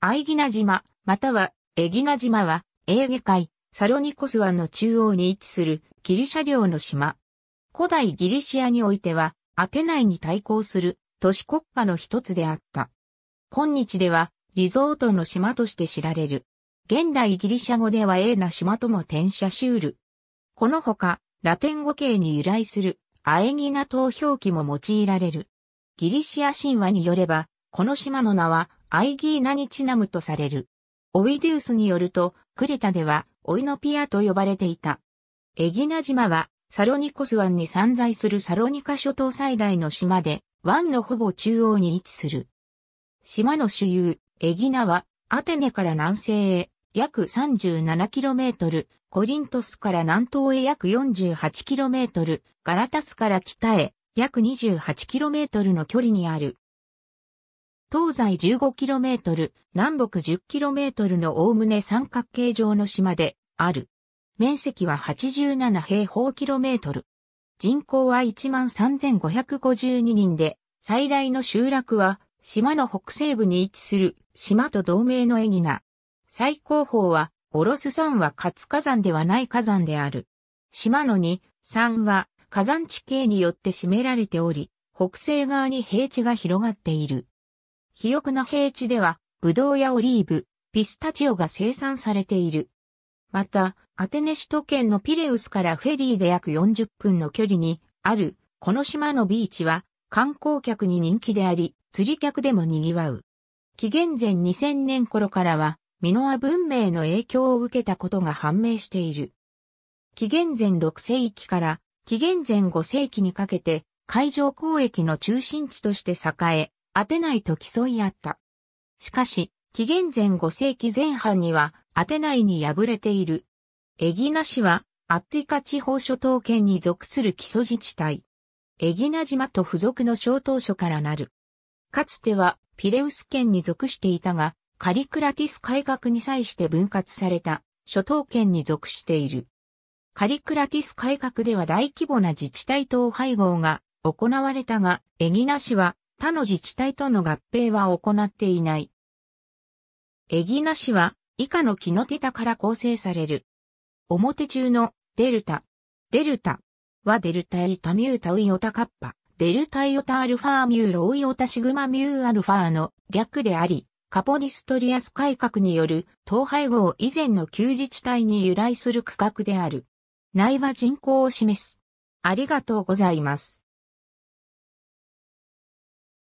アイギナ島、またはエギナ島は、エーゲ海、サロニコス湾の中央に位置するギリシャ領の島。古代ギリシアにおいては、アテナイに対抗する都市国家の一つであった。今日では、リゾートの島として知られる。現代ギリシャ語ではエーナ島とも転写シュール。このほか、ラテン語系に由来するアエギナ投票機も用いられる。ギリシア神話によれば、この島の名はアイギーナにちなむとされる。オイデウスによると、クレタでは、オイノピアと呼ばれていた。エギナ島は、サロニコス湾に散在するサロニカ諸島最大の島で、湾のほぼ中央に位置する。島の主有、エギナは、アテネから南西へ、約 37km、コリントスから南東へ約 48km、ガラタスから北へ、約 28km の距離にある東西 15km、南北 10km の概ね三角形状の島である。面積は87平方キロメートル。人口は13,552人で、最大の集落は島の北西部に位置する島と同盟のエギナ。最高峰は、オロス山は活火山ではない火山である。島の2、3は火山地形によって占められており、北西側に平地が広がっている。肥沃な平地では、ブドウやオリーブ、ピスタチオが生産されている。また、アテネ首都圏のピレウスからフェリーで約40分の距離にある、この島のビーチは、観光客に人気であり、釣り客でも賑わう。紀元前2000年頃からは、ミノア文明の影響を受けたことが判明している。紀元前6世紀から紀元前5世紀にかけて、海上交易の中心地として栄え、アテナイと競い合った。しかし、紀元前5世紀前半にはアテナイに敗れている。エギナ市はアッティカ地方諸島県に属する基礎自治体。エギナ島と付属の小島所からなる。かつてはピレウス県に属していたが、カリクラティス改革に際して分割された諸島県に属している。カリクラティス改革では大規模な自治体統廃合が行われたが、エギナ市は他の自治体との合併は行っていない。エギナ市は以下のキノテタから構成される。表中のデルタ。デルタはデルタイタミュータウイオタカッパ、デルタイオタアルファミューロウイオタシグマミューアルファの略であり、カポディストリアス改革による統廃合以前の旧自治体に由来する区画である。内は人口を示す。ありがとうございます。